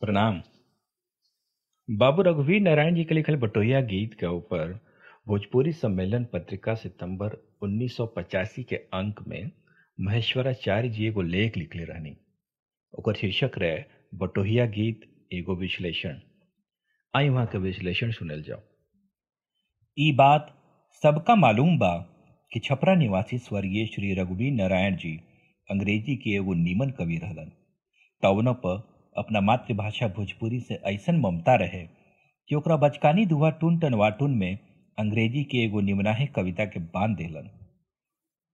प्रणाम बाबू रघुवीर नारायण जी के लिखल बटोहिया गीत के ऊपर भोजपुरी सम्मेलन पत्रिका सितंबर उन्नीस के अंक में महेश्वराचार्य जी एगो लेख लिखले रहनी ओकर शीर्षक रहे बटोहिया गीत एगो विश्लेषण आई वहां के विश्लेषण सुनल जाओ ई बात सबका मालूम बा कि छपरा निवासी स्वर्गीय श्री रघुवीर नारायण जी अंग्रेजी के एगो नीमन कवि रहलन तवन पर अपना मातृभाषा भोजपुरी से ऐसन ममता रहे कि ओकरा बचकानी दुहा टून टन वाटून में अंग्रेजी के एगो निमनाहे कविता के बांध दिलन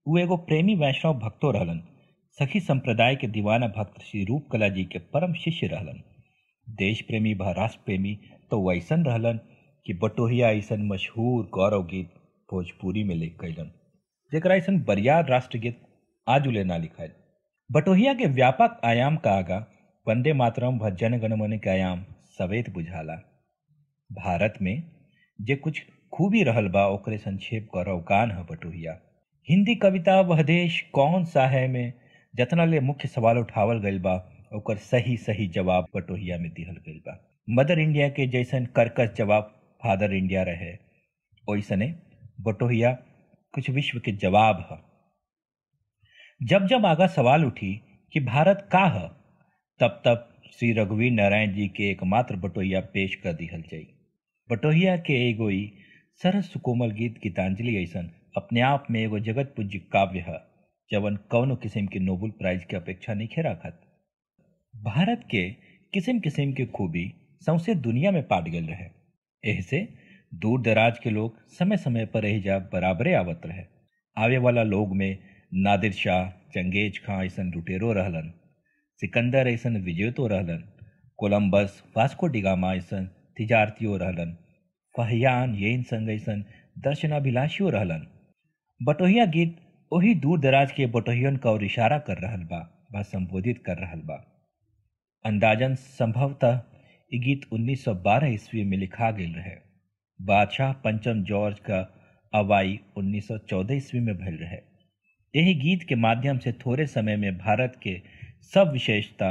वो एगो प्रेमी वैष्णव भक्तो रहलन सखी संप्रदाय के दीवाना भक्त श्री रूपकला जी के परम शिष्य रहलन देश प्रेमी व राष्ट्र प्रेमी तो वैसन रहलन कि बटोहिया ऐसन मशहूर गौरव गीत भोजपुरी में लिख कैलन जरा ऐसा बरियार राष्ट्रगीत आजुले ना लिखल बटोहिया के व्यापक आयाम का आगा वंदे मातरम भजन गणमन गायाम सवेत बुझाला भारत में जे कुछ खूबी रहल बा ओकरे संक्षेप कर कान है बटुहिया हिंदी कविता वह देश कौन सा है में जतना ले मुख्य सवाल उठावल गल बा ओकर सही सही जवाब बटोहिया में दिहल गल बा मदर इंडिया के जैसन करकस जवाब फादर इंडिया रहे ओसने बटोहिया कुछ विश्व के जवाब है जब जब आगा सवाल उठी कि भारत का है तब तक श्री रघुवीर नारायण जी के एकमात्र बटोहिया पेश कर दिया जाई बटोहिया के एगोई सरस सुकोमल गीत गीतांजलि ऐसन अपने आप में एगो जगत पूज्य काव्य है जवन कौन किस्म के नोबल प्राइज की अपेक्षा नहीं खेरा खत भारत के किस्म किस्म के खूबी सौसे दुनिया में पाट गए रहे ऐसे दूर दराज के लोग समय समय पर जा बराबरे आवत रहे आवे वाला लोग में नादिर शाह चंगेज खां ऐसन लुटेरो रहलन सिकंदर ऐसन विजेतो रहलन कोलंबस वास्को डिगामा ऐसन तिजारतियो रहलन फहयान येन संग ऐसन दर्शनाभिलाषियों रहलन बटोहिया गीत वही दूर दराज के बटोहियन का और इशारा कर रहल बा व संबोधित कर रहल बा अंदाजन संभवतः ये गीत 1912 ईस्वी में लिखा गया रहे बादशाह पंचम जॉर्ज का अवाई 1914 ईस्वी में भल रहे यही गीत के माध्यम से थोड़े समय में भारत के सब विशेषता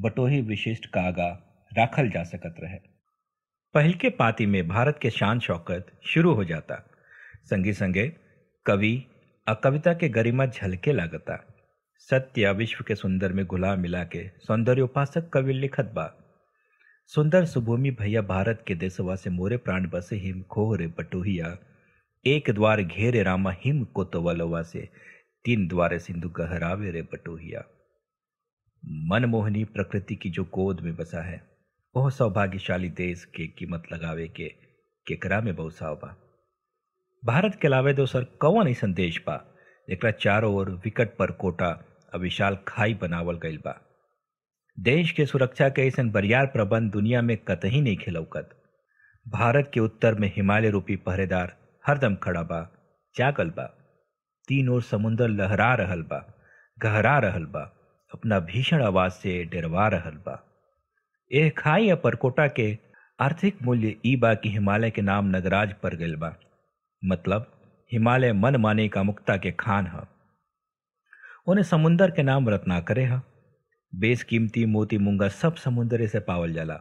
बटोही विशिष्ट कागा राखल जा सकत रहे पहल के पाती में भारत के शान शौकत शुरू हो जाता संगे संगे कवि अकविता कविता के गरिमा झलके लागता सत्य विश्व के सुंदर में गुला मिला के सौंदर्योपासक कवि लिखत बा सुंदर सुभूमि भैया भारत के देशवा से मोरे प्राण बसे हिम खोहरे बटोहिया एक द्वार घेरे रामा हिम कोतवलवा से तीन द्वारे सिंधु गहरावे रे बटोहिया मनमोहनी प्रकृति की जो गोद में बसा है वह सौभाग्यशाली देश के कीमत लगावे के केकरा में बहुसाव बा भारत के अलावे सर कौन ऐसा देश बा जरा चारों ओर विकट पर कोटा और विशाल खाई बनावल गई बा देश के सुरक्षा के ऐसा बरियार प्रबंध दुनिया में कतही नहीं खिलौकत भारत के उत्तर में हिमालय रूपी पहरेदार हरदम खड़ा बा जागल बा तीन ओर समुंदर लहरा रहल बा गहरा रहल बा अपना भीषण आवाज से डरवा रहा बा एह खाई या परकोटा के आर्थिक मूल्य ई बा कि हिमालय के नाम नगराज पर गल बा मतलब हिमालय मन माने का मुक्ता के खान है उन्हें समुंदर के नाम रत्नाकरे है बेस कीमती मोती मुंगा सब समुंदरे से पावल जाला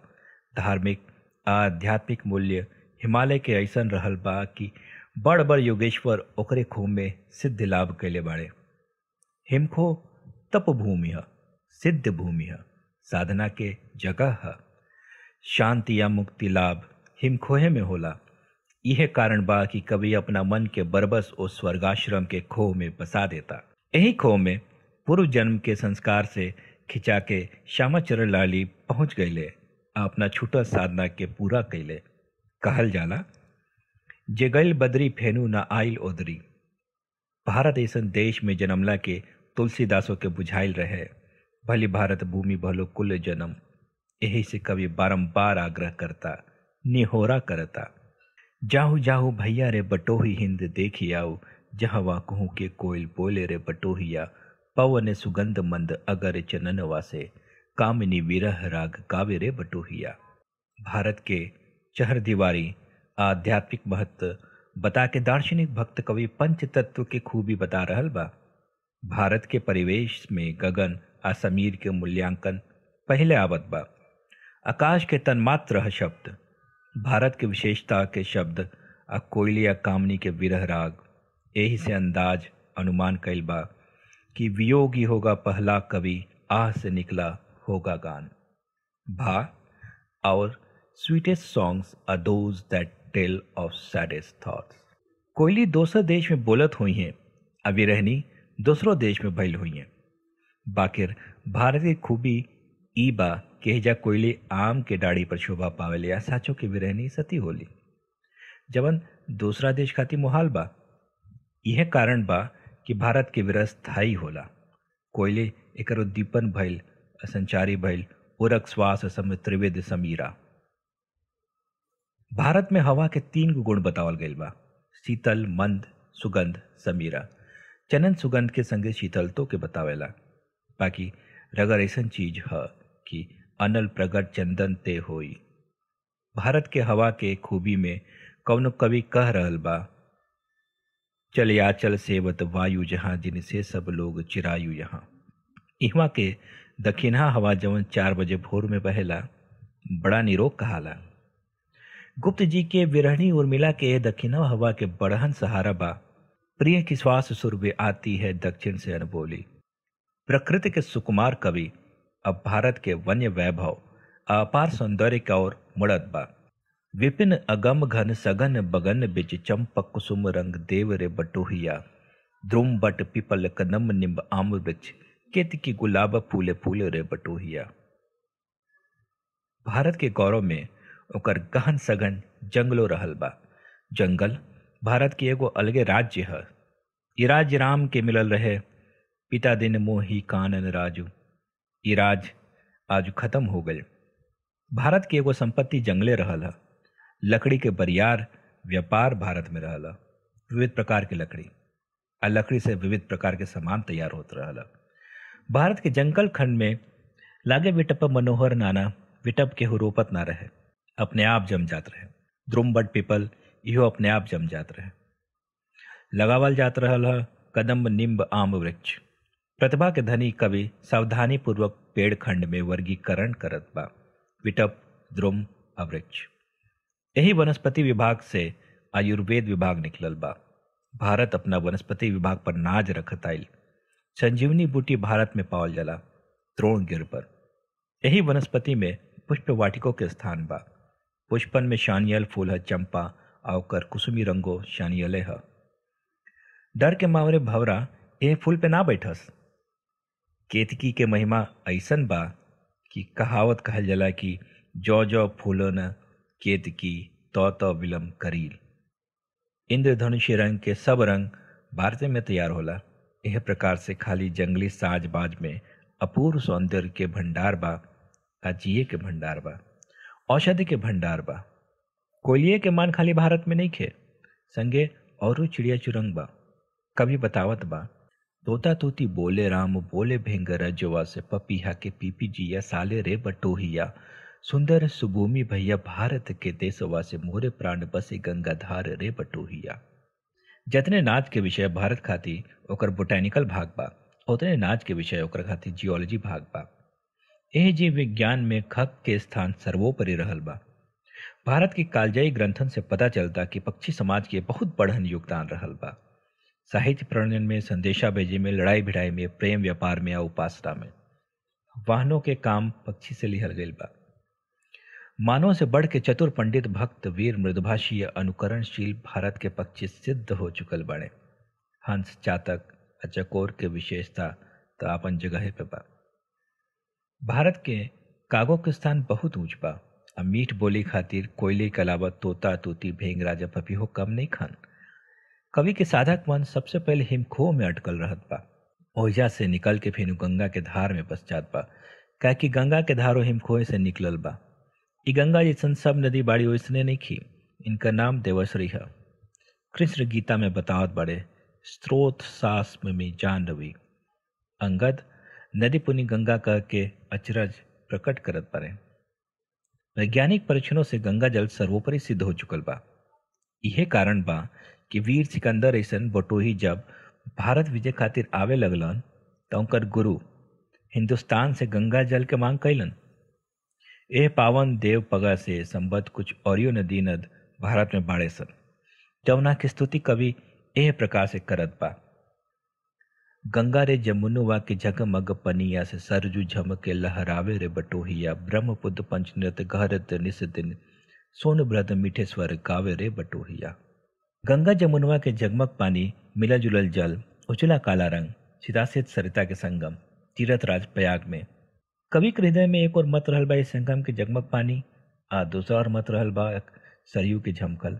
धार्मिक आध्यात्मिक मूल्य हिमालय के ऐसा रहल बा कि बड़ बड़ योगेश्वर ओकरे खूह में सिद्ध लाभ कैले बाड़े हिमखो तप भूमि है सिद्ध भूमि है साधना के जगह है शांति या मुक्ति लाभ हिमखोहे में होला यह कारण बा कि कभी अपना मन के बरबस और स्वर्गाश्रम के खोह में बसा देता यही खोह में पूर्व जन्म के संस्कार से खिंचा के श्यामाचरण लाली पहुंच गए आ अपना छूटल साधना के पूरा कैले कहल जाला जे गैल बदरी फेनू ना आइल ओदरी भारत ऐसा देश में जन्मला के तुलसीदासों के बुझाइल रहे भली भारत भूमि भलो कुल जन्म यही से कवि बारंबार आग्रह करता निहोरा करता जाहु जाहु भैया रे बटोही हिंद देखी आओ जहाँ कहूँ के कोयल बोले रे बटोहिया पवन सुगंध मंद अगर चनन वासे कामिनी विरह राग काव्य रे बटोहिया भारत के चहर दीवारी आध्यात्मिक महत्व बता के दार्शनिक भक्त कवि पंच तत्व की खूबी बता रहा बा भारत के परिवेश में गगन असमीर के मूल्यांकन पहले बा आकाश के तन्मात्र शब्द भारत की विशेषता के शब्द आ कोयलिया कामनी के विरह राग यही से अंदाज अनुमान कैल बा कि वियोगी होगा पहला कवि आह से निकला होगा गान भा और sweetest songs are those that tell of saddest thoughts कोयली दूसरे देश में बोलत हुई हैं अविरहनी दूसरों देश में भैल हुई हैं बाकी भारत की खूबी ईबा केहजा कोयले आम के डाड़ी पर शोभा पावल या साचो की विरहनी सती होली जबन दूसरा देश खाती मुहाल बा यह कारण बा कि भारत के विरस स्थायी होला कोयले एक उद्दीपन भैल असंचारी भयल उरक श्वास सम त्रिवेद समीरा भारत में हवा के तीन गुण बतावल गए बा शीतल मंद सुगंध समीरा चनन सुगंध के संगे शीतलतो के बतावेला बाकी रगर ऐसा चीज है कि अनल प्रगट चंदन ते होई भारत के हवा के खूबी में कवनो कवि कह रहल बा चल याचल सेवत वायु जहाँ जिनसे सब लोग चिरायु यहाँ इहवा के दखिना हवा जवन चार बजे भोर में बहेला बड़ा निरोग कहाला गुप्त जी के विरहणी उर्मिला के दखिना हवा के बढ़हन सहारा बा प्रिय की श्वास सुर भी आती है दक्षिण से अनबोली प्रकृति के सुकुमार कवि अब भारत के वन्य वैभव अपार सौंदर्य का और बा विपिन अगम घन सघन बगन बिच चंपक कुसुम रंग देव रे बटोहिया ध्रुम बट पिपल कनम निम्ब आम बिच केत की गुलाब फूले फूले रे बटोहिया भारत के गौरव में ओकर गहन सघन जंगलो रहल बा जंगल भारत के एगो अलगे राज्य है ये राज्य राम के मिलल रहे पिता दिन मोही कानन राजू ये राज आज खत्म हो गए भारत के एगो संपत्ति जंगले रहल है लकड़ी के बरियार व्यापार भारत में रहल है विविध प्रकार के लकड़ी आ लकड़ी से विविध प्रकार के सामान तैयार होते रहल भारत के जंगल खंड में लागे विटप मनोहर नाना विटप के हुरोपत ना रहे अपने आप जम जात रहे द्रुमबट पीपल इहो अपने आप जम जात रहे लगावल जात रहल है कदम निम्ब आम वृक्ष प्रतिभा के धनी कवि सावधानी पूर्वक पेड़ खंड में वर्गीकरण करत बा विटप द्रुम अवृक्ष यही वनस्पति विभाग से आयुर्वेद विभाग निकलल बा भारत अपना वनस्पति विभाग पर नाज रखत आइल संजीवनी बूटी भारत में पावल जला द्रोण गिर पर यही वनस्पति में पुष्प वाटिकों के स्थान बा पुष्पन में शानियल फूल है चंपा आवकर कुसुमी रंगो शानी अलेह डर के मावरे भवरा ए फूल पे ना बैठस केतकी के महिमा ऐसन बा कि कहावत कहल जला कि जो जो फूलो न केतकी तो तो विलम करील इंद्रधनुष रंग के सब रंग भारत में तैयार होला यह प्रकार से खाली जंगली साजबाज में अपूर्व सौंदर्य के भंडार बा अजिए के भंडार बा औषधि के भंडार बा कोलिए के मान खाली भारत में नहीं खे संगे और चिड़िया चुरंग बा कभी बतावत बा तोता तोती बोले राम बोले भेंगर जोआ से पपीहा के पीपी जिया साले रे बटोहिया सुंदर सुभूमि भैया भारत के देशवा से मोरे प्राण बसे गंगाधार रे बटोहिया जितने नाच के विषय भारत खाती ओकर बोटैनिकल भाग बा उतने नाच के विषय ओकर खाती जियोलॉजी भाग बा यह जीव विज्ञान में खप के स्थान सर्वोपरि रहल बा भारत के कालजयी ग्रंथन से पता चलता कि पक्षी समाज के बहुत बढ़न योगदान रहल बा साहित्य प्रणयन में संदेशा भेजे में लड़ाई भिड़ाई में प्रेम व्यापार में या उपासना में वाहनों के काम पक्षी से लिहल गई बा मानव से बढ़ के चतुर पंडित भक्त वीर मृदभाषी अनुकरणशील भारत के पक्षी सिद्ध हो चुकल बने हंस चातक अचकोर के विशेषता तो अपन जगह पे बा भारत के कागो के स्थान बहुत ऊंच बा मीठ बोली खातिर कोयले के अलावा तोता तोती भेंग राजा पपीहो कम नहीं खान कवि के साधक मन सबसे पहले हिमखोह में अटकल रहत बा ओहिजा से निकल के फिर गंगा के धार में पश्चात बा क्या कि गंगा के धारो हिमखोह से निकलल बा इ गंगा जैसन सब नदी बाड़ी वैसने नहीं खी इनका नाम देवश्री है कृष्ण गीता में बतावत बड़े स्रोत सास में जान रवि अंगद नदी पुनि गंगा कह के अचरज प्रकट करत पड़े वैज्ञानिक परीक्षणों से गंगा जल सर्वोपरि सिद्ध हो चुकल बा यह कारण बा कि वीर सिकंदर ऐसन बटोही जब भारत विजय खातिर आवे लगलन तो उनकर गुरु हिंदुस्तान से गंगा जल के मांग कैलन एह पावन देव पगा से संबद्ध कुछ औरियो नदी नद भारत में बाड़े सन जमुना की स्तुति कवि यह प्रकार से करत बा गंगा रे जमुनुवा के जगमग पनिया से सरजू झम के लहरावे रे बटोहिया ब्रह्मपुद पंचनृत घरत निस दिन सोन ब्रत मीठे स्वर गावे रे बटोहिया गंगा जमुनवा के जगमग पानी मिला जुलल जल उचला काला रंग सिदासित सरिता के संगम तीरथ राज प्रयाग में कवि के हृदय में एक और मत रहल बा संगम के जगमग पानी आ दूसरा और मत रहल बा सरयू के झमकल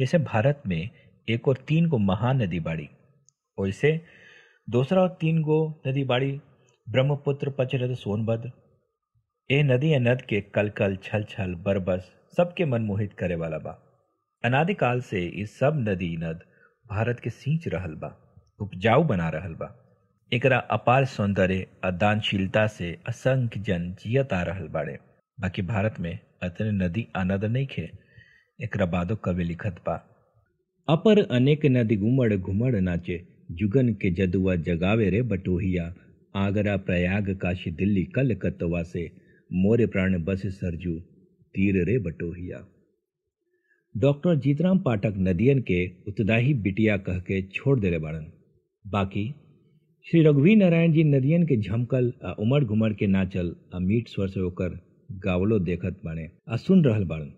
जैसे भारत में एक और तीन को महानदी बाड़ी वैसे दूसरा और तीन गो नदी बाड़ी ब्रह्मपुत्र पचरथ सोनभद्र ए नदी अनद के कल कल छल छल बरबस सबके मन मोहित करे वाला बा अनादिकाल से ये सब नदी नद भारत के सींच रहल बा उपजाऊ बना रहल बा एकरा अपार सौंदर्य अदानशीलता से असंख्य जन जियत आ रहा बाड़े बाकी भारत में अतने नदी अनद नहीं खे एक बादो कवि लिखत बा अपर अनेक नदी घुमड़ घुमड़ नाचे जुगन के जदुआ जगावे रे बटोहिया आगरा प्रयाग काशी दिल्ली कल कतवा से मोरे प्राण बस सरजू तीर रे बटोहिया डॉक्टर जीतराम पाठक नदियन के उतदाही बिटिया कह के छोड़ दे बाड़न बाकी श्री रघुवीर नारायण जी नदियन के झमकल आ उमड़ घुमड़ के नाचल आ मीठ स्वर से होकर गावलो देखत बाड़े आ सुन रहल बाड़न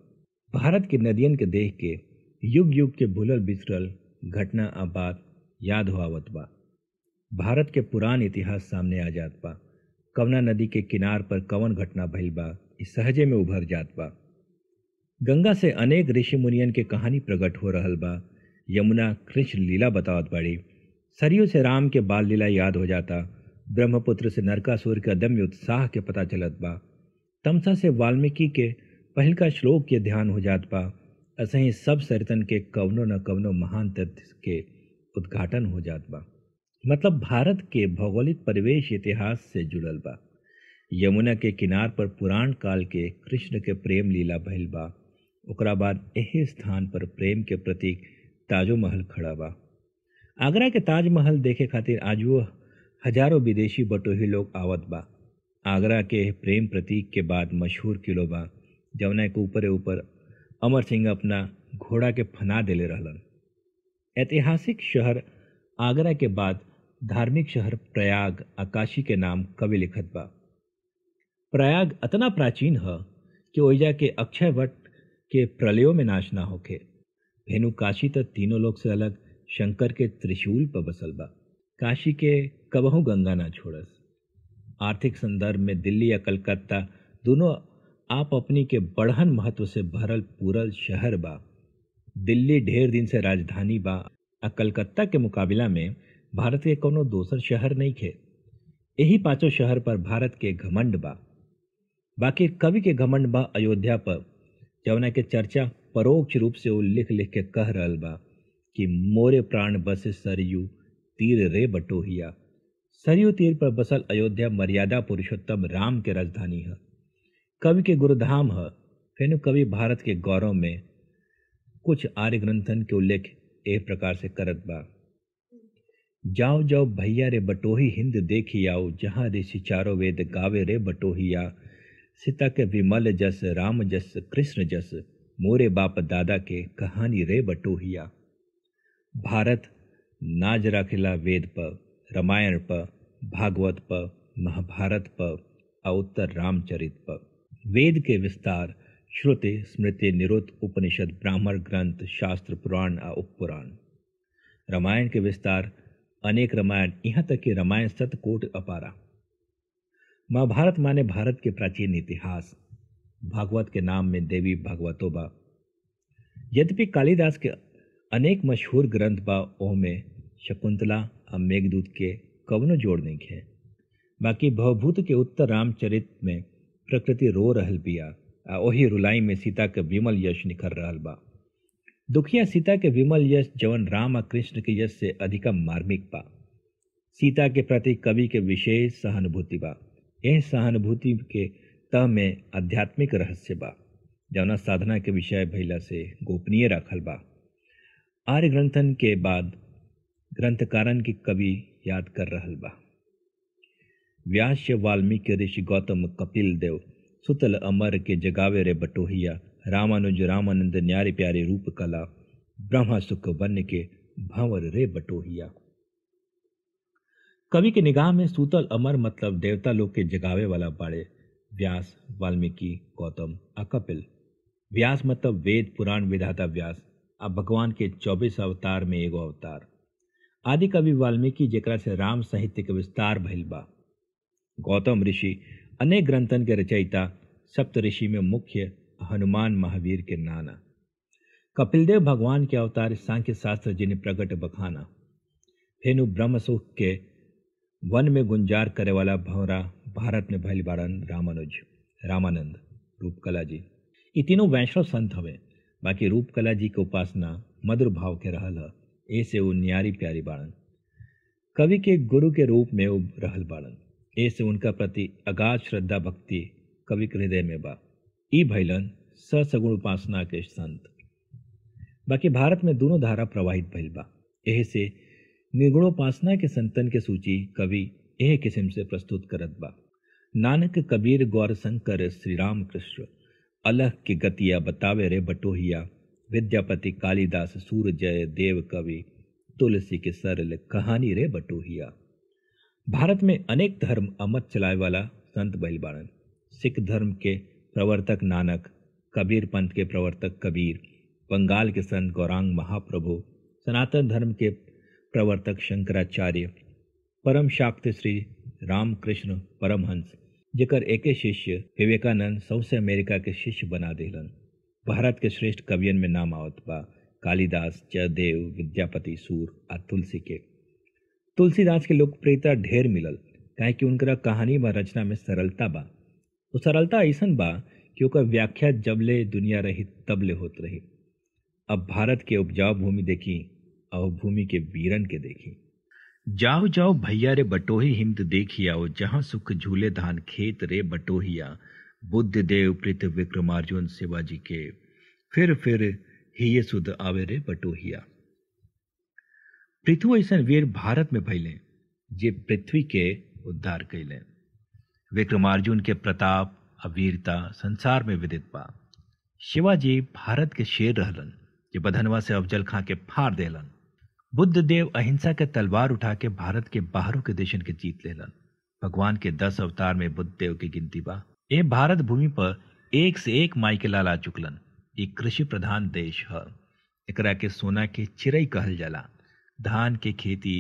भारत के नदियन के देख के युग युग के भूलल बिसरल घटना आ बात याद हो आवत बा भारत के पुरान इतिहास सामने आ जात बा कवना नदी के किनार पर कवन घटना भइल बा सहजे में उभर जात बा गंगा से अनेक ऋषि मुनियन के कहानी प्रकट हो रहल बा यमुना कृष्ण लीला बतावत बाड़ी सरयू से राम के बाल लीला याद हो जाता ब्रह्मपुत्र से नरकासुर के अदम्य उत्साह के पता चलत बा तमसा से वाल्मीकि के पहल का श्लोक के ध्यान हो जात बा असही सब सरतन के कवनो न कवनो महान तथ्य के उद्घाटन हो जात बा मतलब भारत के भौगोलिक परिवेश इतिहास से जुड़ल बा यमुना के किनार पर पुराण काल के कृष्ण के प्रेम लीला भैल बा ओकरा बाद एहे स्थान पर प्रेम के प्रतीक ताजो महल खड़ा बा आगरा के ताजमहल देखे खातिर आज वो हजारों विदेशी बटोही लोग आवत बा आगरा के प्रेम प्रतीक के बाद मशहूर किलो बा जौना के ऊपर ऊपर अमर सिंह अपना घोड़ा के फना देले रहलन ऐतिहासिक शहर आगरा के बाद धार्मिक शहर प्रयाग आकाशी के नाम कवि लिखत बा प्रयाग अतना प्राचीन है कि ओजा के अक्षय वट के प्रलयों में नाश ना होके भेनु काशी त तीनों लोग से अलग शंकर के त्रिशूल पर बसल बा काशी के कबहू गंगा ना छोड़स आर्थिक संदर्भ में दिल्ली या कलकत्ता दोनों आप अपनी के बढ़हन महत्व से भरल पूरल शहर बा दिल्ली ढेर दिन से राजधानी बा आ कलकत्ता के मुकाबला में भारत के कोनो दोसर शहर नहीं खे यही पाँचों शहर पर भारत के घमंड बा बाकी कवि के घमंड बा अयोध्या पर जवना के चर्चा परोक्ष रूप से वो लिख लिख के कह रहा बा कि मोरे प्राण बस सरयू तीर रे बटोहिया सरयू तीर पर बसल अयोध्या मर्यादा पुरुषोत्तम राम के राजधानी है कवि के गुरुधाम है फेनु कवि भारत के गौरव में कुछ आर्य ग्रंथन के उल्लेख एक प्रकार से करत बा जाओ जाओ भैया रे बटोही हिंद देखी आओ जहाँ ऋषि चारो वेद गावे रे बटोहिया सीता के विमल जस राम जस कृष्ण जस मोरे बाप दादा के कहानी रे बटोहिया भारत नाज राखिला वेद पर रामायण पर भागवत पर महाभारत पर और उत्तर रामचरित पर वेद के विस्तार श्रुति स्मृति निरुत उपनिषद ब्राह्मण ग्रंथ शास्त्र पुराण और उपपुराण रामायण के विस्तार अनेक रामायण यहाँ तक कि रामायण सतकोट अपारा महाभारत माने भारत के प्राचीन इतिहास भागवत के नाम में देवी भागवतोबा यद्यपि कालिदास के अनेक मशहूर ग्रंथ बा ओह में शकुंतला और मेघदूत के कवनो जोड़ नहीं है बाकी भवभूत के उत्तर रामचरित में प्रकृति रो रहल बिया ओही रुलाई में सीता के विमल यश निखर रहा बा दुखिया सीता के विमल यश जवन राम आ कृष्ण के यश से अधिकम मार्मिक बा सीता के प्रति कवि के विशेष सहानुभूति बा यह सहानुभूति के तह में आध्यात्मिक रहस्य बा जवना साधना के विषय भैला से गोपनीय रखल बा आर्य ग्रंथन के बाद ग्रंथकारन की कवि याद कर रहा बा व्यास वाल्मीकि ऋषि गौतम कपिल देव सुतल अमर के जगावे रे बटोहिया रामानुज रामानंद न्यारे प्यारे रूप कला ब्रह्मा सुख बन के भंवर रे बटोहिया कवि के निगाह में सूतल अमर मतलब देवता लोग के जगावे वाला बाड़े व्यास वाल्मीकि गौतम अकपिल व्यास मतलब वेद पुराण विधाता व्यास अब भगवान के चौबीस अवतार में एगो अवतार आदि कवि वाल्मीकि जरा से राम साहित्य के विस्तार भइल बा गौतम ऋषि अनेक ग्रंथन के रचयिता सप्तऋषि में मुख्य हनुमान महावीर के नाना कपिलदेव भगवान के अवतार सांख्य शास्त्र जिन्हें प्रकट बखाना फेनु ब्रह्मसुख के वन में गुंजार करे वाला भवरा भारत में भैल बारन रामानुज रामानंद रूपकला जी ये तीनों वैष्णव संत हवे बाकी रूपकला जी के उपासना मधुर भाव के रहल है ऐसे वो न्यारी प्यारी बाड़न कवि के गुरु के रूप में वो रहल बाड़न ऐसे उनका प्रति अगाध श्रद्धा भक्ति कवि के हृदय में बा ई भैलन सगुण उपासना के संत बाकी भारत में दोनों धारा प्रवाहित भैल बा ऐसे से निर्गुणोपासना के संतन के सूची कवि यह किस्म से प्रस्तुत करत बा नानक कबीर गौर शंकर श्री राम कृष्ण अलह के गतिया बतावे रे बटोहिया विद्यापति कालिदास सूर्य जय देव कवि तुलसी के सरल कहानी रे बटोहिया भारत में अनेक धर्म अमत चलाए वाला संत बैलबाणन सिख धर्म के प्रवर्तक नानक कबीर पंथ के प्रवर्तक कबीर बंगाल के संत गौरांग महाप्रभु सनातन धर्म के प्रवर्तक शंकराचार्य परम शाक्त श्री रामकृष्ण परमहंस जेकर एक शिष्य विवेकानंद सौसे अमेरिका के शिष्य बना दिलन भारत के श्रेष्ठ कवियन में नाम आवत बा कालिदास जयदेव विद्यापति सूर आ तुलसी के तुलसीदास के लोकप्रियता ढेर मिलल काहे कि उनका कहानी व रचना में सरलता बा वो तो सरलता ऐसा बा कि ओकर व्याख्या जबले दुनिया रही तबले होत रही अब भारत के उपजाऊ भूमि देखी और भूमि के वीरन के देखी जाओ जाओ भैया रे बटोही हिंद देखिया आओ जहाँ सुख झूले धान खेत रे बटोहिया बुद्ध देव कृत विक्रमार्जुन शिवाजी के फिर फिर ही ये सुध आवे रे बटोहिया पृथु ऐसन वीर भारत में भैले जे पृथ्वी के उद्धार कैले विक्रमार्जुन के प्रताप अवीरता संसार में विदित बा शिवाजी भारत के शेर रहलन जे बधनवा से अफजल खां के फार देलन बुद्ध देव अहिंसा के तलवार उठा के भारत के बाहरों के देशन के जीत लेलन भगवान के दस अवतार में बुद्ध देव की गिनती बा ए भारत भूमि पर एक से एक माई के लाल आ चुकलन ये कृषि प्रधान देश है एकरा के सोना के चिड़ई कहल जाला धान की खेती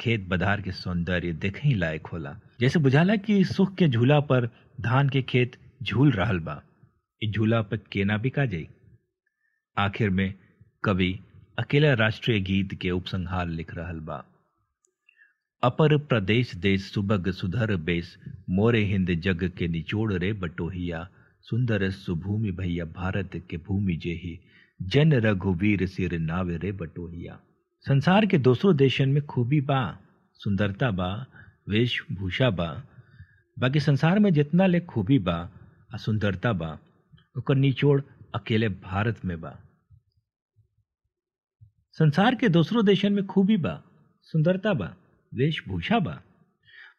खेत बधार के सौंदर्य देखे लायक होला जैसे बुझाला कि सुख के झूला पर धान के खेत झूल रहा बा झूला पर केना बिका जाए आखिर में कवि अकेला राष्ट्रीय गीत के उपसंहार लिख रहा बा अपर प्रदेश देश सुबग सुधर बेस मोरे हिंद जग के निचोड़ रे बटोहिया सुंदर सुभूमि भैया भारत के भूमि जेही जन रघुवीर सिर नाव रे बटोहिया संसार के दूसरों देशन में खूबी बा सुंदरता बा वेशभूषा बा बाक़ी संसार में जितना ले खूबी बा आ सुंदरता बा ओकर निचोड़ अकेले भारत में बा संसार के दूसरों देशन में खूबी बा सुंदरता बा वेशभूषा बा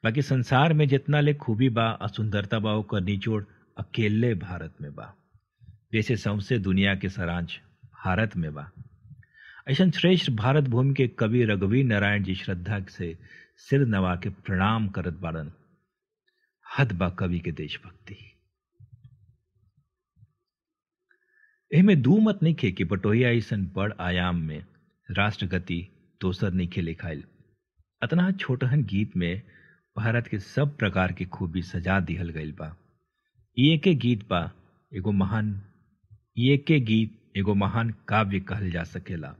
बाकी संसार में जितना ले खूबी बा और सुंदरता बा ओकर निचोड़ अकेले भारत में बा जैसे सौसे दुनिया के सरांच भारत में बा ऐसा श्रेष्ठ भारत भूमि के कवि रघुवीर नारायण जी श्रद्धा से सिर नवा के प्रणाम करत बारन हद बा कवि के देशभक्ति में दू मत नहीं खे कि बटोहिया ऐसा बड़ आयाम में राष्ट्रगति दोसर नहीं खे लिखाइल अतना छोटहन गीत में भारत के सब प्रकार के खूबी सजा दिहल गई बा एक गीत बा एगो महान एक गीत एगो महान काव्य कहल जा सकेला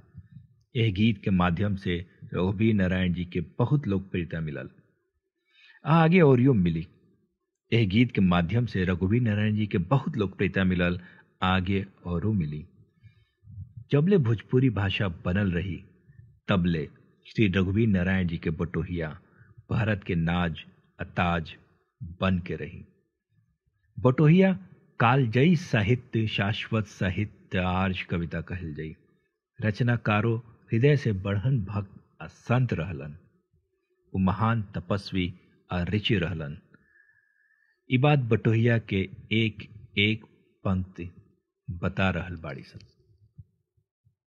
यह गीत के माध्यम से रघुबीर नारायण जी के बहुत लोकप्रियता मिलल आगे और यो मिली यह गीत के माध्यम से रघुवीर नारायण जी के बहुत लोकप्रियता मिलल आगे और मिली जबले भोजपुरी भाषा बनल रही तबले श्री रघुवीर नारायण जी के बटोहिया भारत के नाज अताज बन के रही बटोहिया कालजयी साहित्य शाश्वत साहित्य आर्ज कविता कहल जई रचनाकारों हृदय से बढ़न भक्त आ संत रहलन उ महान तपस्वी आ ऋषि रहलन इबाद बटोहिया के एक एक पंक्ति बता रहल बाड़ी सब